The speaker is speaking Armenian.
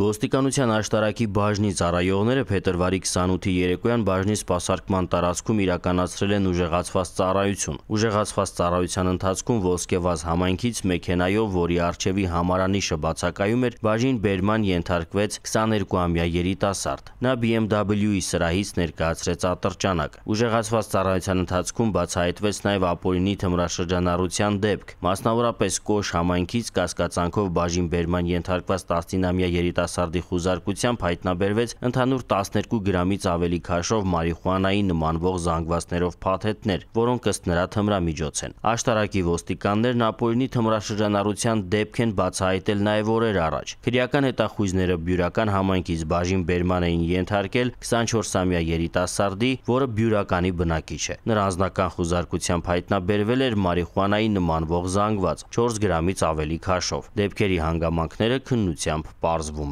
Ոստիկանության աշտարակի բաժնի ծառայողները փետրվարի 28-ի երեկոյան բաժնի սպասարկման տարածքում իրականացրել են ուժեղացված ծառայություն։ Ուժեղացված ծառայության ընթացքում Ոսկեվազ համայնքից մեքենայով, որի առջևի համարանիշը բացակայում էր, բաժին բերման ենթարկվեց 22-ամյա երիտասարդ։ Նա BMW-ի սրահից ներկայացրեց ատրճանակ։ Ուժեղացված ծառայության ընթացքում բացահայտվեց նաև Ապորինի թմրաշրջանառության դեպք։ Մասնավորապես Կոշ համայնքից կասկածանքով բաժին բերման ենթարկված 19-ամյա երիտասարդ երիտասարդի խուզարկությամբ հայտնաբերվեց ընդհանուր 12 գրամից ավելի քաշով մարիխուանայի նմանվող զանգվածներով փաթեթներ, որոնք ըստ նրա թմրամիջոց են։ Աշտարակի ոստիկաններն ապօրինի թմրաշրջանառության դեպք են բացահայտել նաև օրեր առաջ։ Քրեական հետախույզները բյուրական համայնքից բաժին բերման էին ենթարկել 24-ամյա երիտասարդի, որը բյուրականի բնակիչ է։ Նրա անձնական խուզարկությամբ հայտնաբերվել էր մարիխուանայի նմանվող զանգված 4 գրամից ավելի քաշով։ Դեպքերի հանգամանքները քննությամբ պարզվում